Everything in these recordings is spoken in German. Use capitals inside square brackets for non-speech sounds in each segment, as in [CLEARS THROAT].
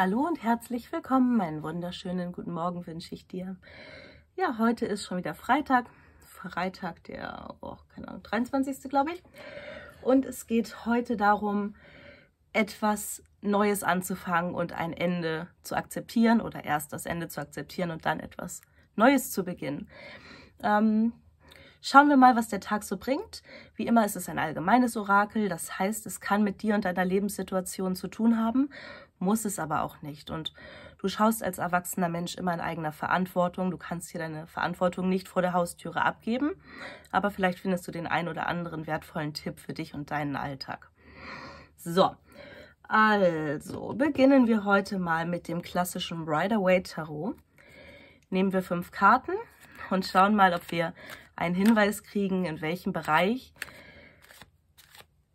Hallo und herzlich willkommen. Einen wunderschönen guten Morgen wünsche ich dir. Ja, heute ist schon wieder Freitag. Freitag, der, oh, keine Ahnung, 23. glaube ich. Und es geht heute darum, etwas Neues anzufangen und ein Ende zu akzeptieren oder erst das Ende zu akzeptieren und dann etwas Neues zu beginnen. Ähm, Schauen wir mal, was der Tag so bringt. Wie immer ist es ein allgemeines Orakel, das heißt, es kann mit dir und deiner Lebenssituation zu tun haben muss es aber auch nicht. Und du schaust als erwachsener Mensch immer in eigener Verantwortung. Du kannst hier deine Verantwortung nicht vor der Haustüre abgeben, aber vielleicht findest du den einen oder anderen wertvollen Tipp für dich und deinen Alltag. So, also beginnen wir heute mal mit dem klassischen Rider-Waite-Tarot. Nehmen wir fünf Karten und schauen mal, ob wir einen Hinweis kriegen, in welchem Bereich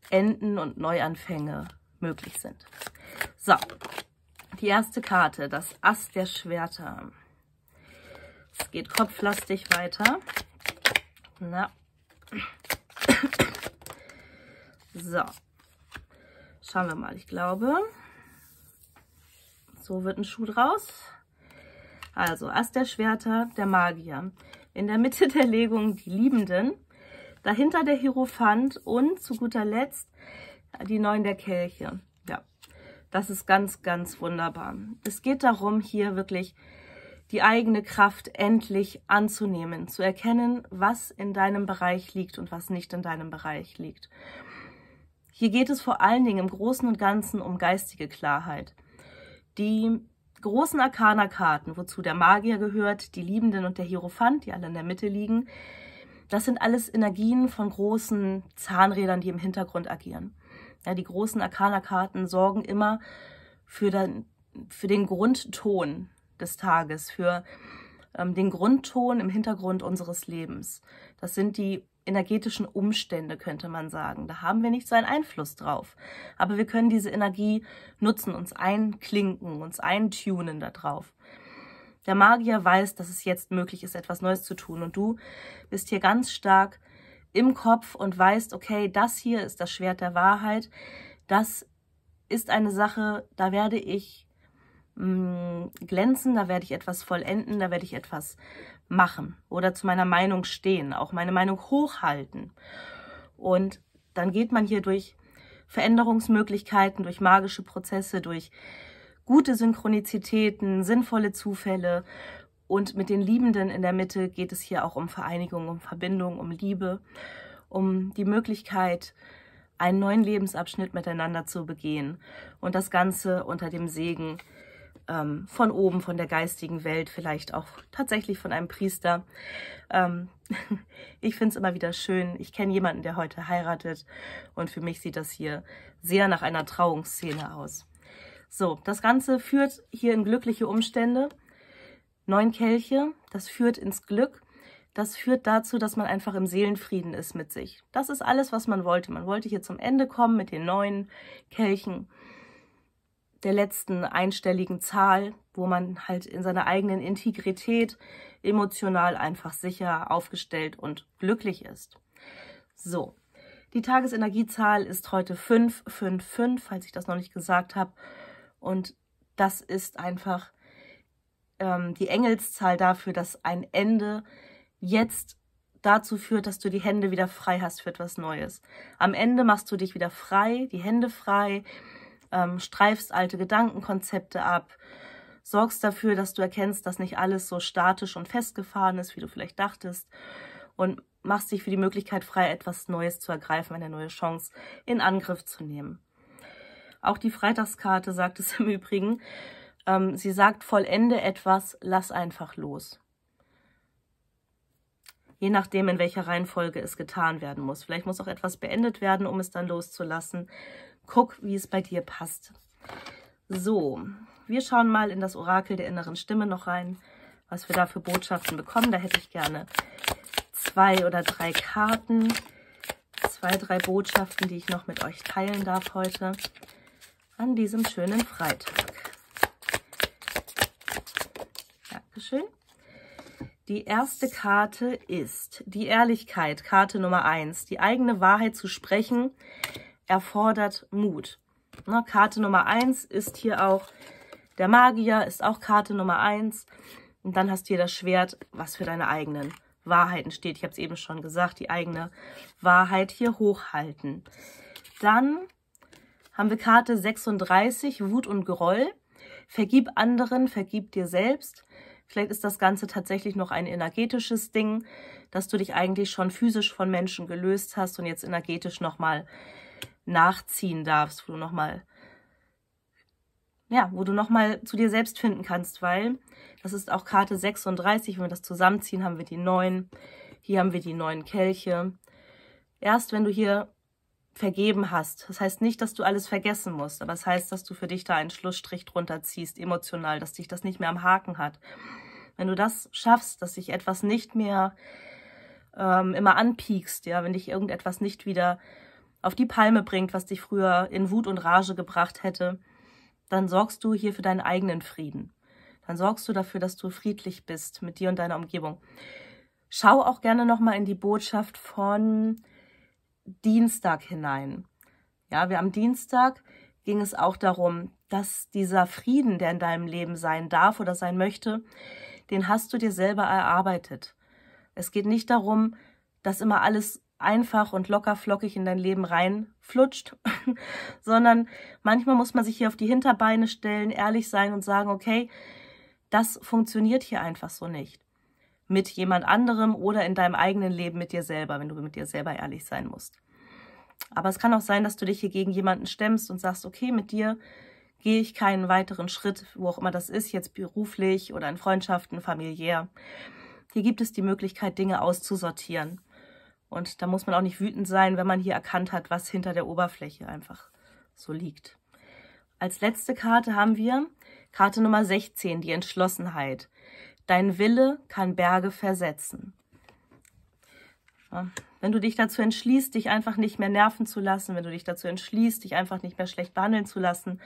Enden und Neuanfänge möglich sind. So, die erste Karte, das Ast der Schwerter. Es geht kopflastig weiter. Na. So, schauen wir mal. Ich glaube, so wird ein Schuh draus. Also, Ast der Schwerter, der Magier. In der Mitte der Legung die Liebenden. Dahinter der Hierophant und zu guter Letzt die Neun der Kelche. Das ist ganz, ganz wunderbar. Es geht darum, hier wirklich die eigene Kraft endlich anzunehmen, zu erkennen, was in deinem Bereich liegt und was nicht in deinem Bereich liegt. Hier geht es vor allen Dingen im Großen und Ganzen um geistige Klarheit. Die großen Arkana-Karten, wozu der Magier gehört, die Liebenden und der Hierophant, die alle in der Mitte liegen, das sind alles Energien von großen Zahnrädern, die im Hintergrund agieren. Ja, die großen Arcana-Karten sorgen immer für den, für den Grundton des Tages, für ähm, den Grundton im Hintergrund unseres Lebens. Das sind die energetischen Umstände, könnte man sagen. Da haben wir nicht so einen Einfluss drauf. Aber wir können diese Energie nutzen, uns einklinken, uns eintunen da drauf. Der Magier weiß, dass es jetzt möglich ist, etwas Neues zu tun. Und du bist hier ganz stark im Kopf und weißt, okay, das hier ist das Schwert der Wahrheit, das ist eine Sache, da werde ich mh, mm, glänzen, da werde ich etwas vollenden, da werde ich etwas machen oder zu meiner Meinung stehen, auch meine Meinung hochhalten. Und dann geht man hier durch Veränderungsmöglichkeiten, durch magische Prozesse, durch gute Synchronizitäten, sinnvolle Zufälle und mit den Liebenden in der Mitte geht es hier auch um Vereinigung, um Verbindung, um Liebe, um die Möglichkeit, einen neuen Lebensabschnitt miteinander zu begehen. Und das Ganze unter dem Segen ähm, von oben, von der geistigen Welt, vielleicht auch tatsächlich von einem Priester. Ähm, [LAUGHS] ich finde es immer wieder schön. Ich kenne jemanden, der heute heiratet. Und für mich sieht das hier sehr nach einer Trauungsszene aus. So, das Ganze führt hier in glückliche Umstände neun Kelche, das führt ins Glück, das führt dazu, dass man einfach im Seelenfrieden ist mit sich. Das ist alles, was man wollte. Man wollte hier zum Ende kommen mit den neun Kelchen, der letzten einstelligen Zahl, wo man halt in seiner eigenen Integrität emotional einfach sicher aufgestellt und glücklich ist. So, die Tagesenergiezahl ist heute 555, falls ich das noch nicht gesagt habe. Und das ist einfach ähm, die Engelszahl dafür, dass ein Ende jetzt dazu führt, dass du die Hände wieder frei hast für etwas Neues. Am Ende machst du dich wieder frei, die Hände frei, ähm, streifst alte Gedankenkonzepte ab, sorgst dafür, dass du erkennst, dass nicht alles so statisch und festgefahren ist, wie du vielleicht dachtest und machst dich für die Möglichkeit frei, etwas Neues zu ergreifen, eine neue Chance in Angriff zu nehmen. Auch die Freitagskarte sagt es [LAUGHS] im Übrigen, ähm, sie sagt, vollende etwas, lass einfach los. Je nachdem, in welcher Reihenfolge es getan werden muss. Vielleicht muss auch etwas beendet werden, um es dann loszulassen. Guck, wie es bei dir passt. So, wir schauen mal in das Orakel der inneren Stimme noch rein, was wir da für Botschaften bekommen. Da hätte ich gerne zwei oder drei Karten, zwei, drei Botschaften, die ich noch mit euch teilen darf heute an diesem schönen Freitag. Dankeschön. Die erste Karte ist die Ehrlichkeit, Karte Nummer 1. Die eigene Wahrheit zu sprechen erfordert Mut. Ne, Karte Nummer 1 ist hier auch der Magier, ist auch Karte Nummer 1. Und dann hast du hier das Schwert, was für deine eigenen Wahrheiten steht. Ich habe es eben schon gesagt, die eigene Wahrheit hier hochhalten. Dann haben wir Karte 36, Wut und Groll. Vergib anderen, vergib dir selbst. Vielleicht ist das Ganze tatsächlich noch ein energetisches Ding, dass du dich eigentlich schon physisch von Menschen gelöst hast und jetzt energetisch nochmal nachziehen darfst, wo du nochmal ja, wo du nochmal zu dir selbst finden kannst, weil das ist auch Karte 36, wenn wir das zusammenziehen, haben wir die neuen. hier haben wir die neuen Kelche. Erst wenn du hier vergeben hast, das heißt nicht, dass du alles vergessen musst, aber es das heißt, dass du für dich da einen Schlussstrich drunter ziehst, emotional, dass dich das nicht mehr am Haken hat, wenn du das schaffst, dass sich etwas nicht mehr ähm, immer anpiekst, ja, wenn dich irgendetwas nicht wieder auf die Palme bringt, was dich früher in Wut und Rage gebracht hätte, dann sorgst du hier für deinen eigenen Frieden. Dann sorgst du dafür, dass du friedlich bist mit dir und deiner Umgebung. Schau auch gerne nochmal in die Botschaft von Dienstag hinein. Ja, wir am Dienstag ging es auch darum, dass dieser Frieden, der in deinem Leben sein darf oder sein möchte, den hast du dir selber erarbeitet. Es geht nicht darum, dass immer alles einfach und locker flockig in dein Leben reinflutscht, [LAUGHS] sondern manchmal muss man sich hier auf die Hinterbeine stellen, ehrlich sein und sagen, okay, das funktioniert hier einfach so nicht. Mit jemand anderem oder in deinem eigenen Leben mit dir selber, wenn du mit dir selber ehrlich sein musst. Aber es kann auch sein, dass du dich hier gegen jemanden stemmst und sagst, okay, mit dir gehe ich keinen weiteren Schritt, wo auch immer das ist, jetzt beruflich oder in Freundschaften, familiär. Hier gibt es die Möglichkeit, Dinge auszusortieren. Und da muss man auch nicht wütend sein, wenn man hier erkannt hat, was hinter der Oberfläche einfach so liegt. Als letzte Karte haben wir Karte Nummer 16, die Entschlossenheit. Dein Wille kann Berge versetzen. Wenn du dich dazu entschließt, dich einfach nicht mehr nerven zu lassen, wenn du dich dazu entschließt, dich einfach nicht mehr schlecht behandeln zu lassen,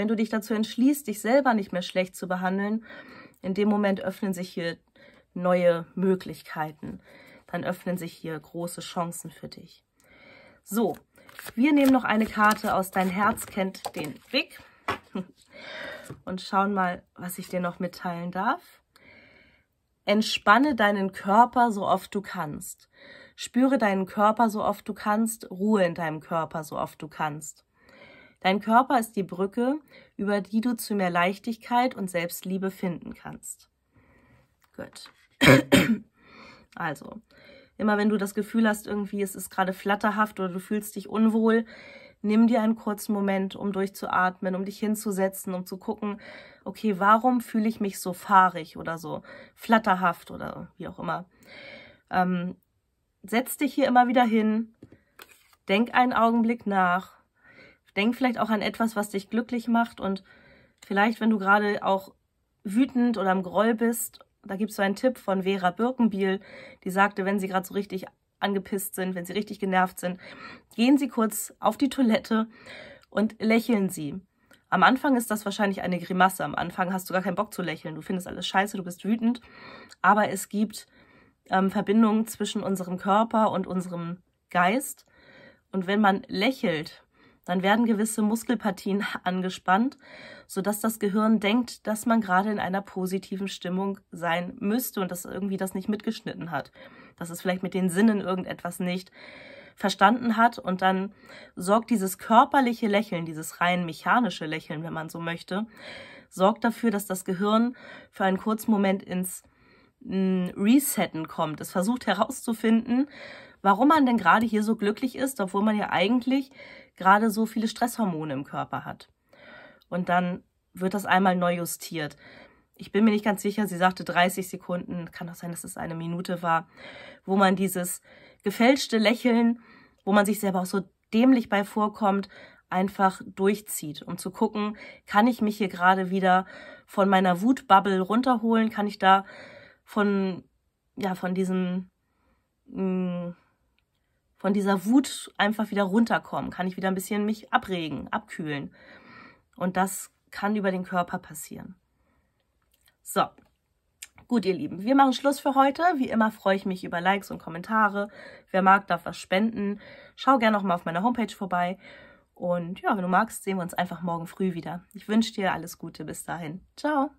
wenn du dich dazu entschließt, dich selber nicht mehr schlecht zu behandeln, in dem Moment öffnen sich hier neue Möglichkeiten. Dann öffnen sich hier große Chancen für dich. So, wir nehmen noch eine Karte aus Dein Herz kennt den Weg [LAUGHS] und schauen mal, was ich dir noch mitteilen darf. Entspanne deinen Körper so oft du kannst. Spüre deinen Körper so oft du kannst, ruhe in deinem Körper so oft du kannst. Dein Körper ist die Brücke, über die du zu mehr Leichtigkeit und Selbstliebe finden kannst. Gut. [CLEARS THROAT] also, immer wenn du das Gefühl hast, irgendwie es ist gerade flatterhaft oder du fühlst dich unwohl, nimm dir einen kurzen Moment, um durchzuatmen, um dich hinzusetzen, um zu gucken, okay, warum fühle ich mich so fahrig oder so flatterhaft oder wie auch immer. Ähm, setz dich hier immer wieder hin, denk einen Augenblick nach Denk vielleicht auch an etwas, was dich glücklich macht und vielleicht, wenn du gerade auch wütend oder im Groll bist, da gibt es so einen Tipp von Vera Birkenbiel, die sagte, wenn sie gerade so richtig angepisst sind, wenn sie richtig genervt sind, gehen sie kurz auf die Toilette und lächeln sie. Am Anfang ist das wahrscheinlich eine Grimasse. Am Anfang hast du gar keinen Bock zu lächeln. Du findest alles scheiße, du bist wütend. Aber es gibt ähm, Verbindungen zwischen unserem Körper und unserem Geist. Und wenn man lächelt, dann werden gewisse Muskelpartien [LAUGHS] angespannt, sodass das Gehirn denkt, dass man gerade in einer positiven Stimmung sein müsste und dass irgendwie das nicht mitgeschnitten hat. Dass es vielleicht mit den Sinnen irgendetwas nicht verstanden hat und dann sorgt dieses körperliche Lächeln, dieses rein mechanische Lächeln, wenn man so möchte, sorgt dafür, dass das Gehirn für einen kurzen Moment ins Resetten kommt. Es versucht herauszufinden, warum man denn gerade hier so glücklich ist, obwohl man ja eigentlich gerade so viele Stresshormone im Körper hat. Und dann wird das einmal neu justiert. Ich bin mir nicht ganz sicher, sie sagte 30 Sekunden, kann auch sein, dass es eine Minute war, wo man dieses gefälschte Lächeln, wo man sich selber auch so dämlich bei vorkommt, einfach durchzieht, um zu gucken, kann ich mich hier gerade wieder von meiner Wutbubble runterholen, kann ich da von, ja, von diesem, mm, von dieser Wut einfach wieder runterkommen, kann ich wieder ein bisschen mich abregen, abkühlen. Und das kann über den Körper passieren. So, Gut, ihr Lieben, wir machen Schluss für heute. Wie immer freue ich mich über Likes und Kommentare. Wer mag, darf was spenden. Schau gerne nochmal auf meiner Homepage vorbei. Und ja, wenn du magst, sehen wir uns einfach morgen früh wieder. Ich wünsche dir alles Gute bis dahin. Ciao.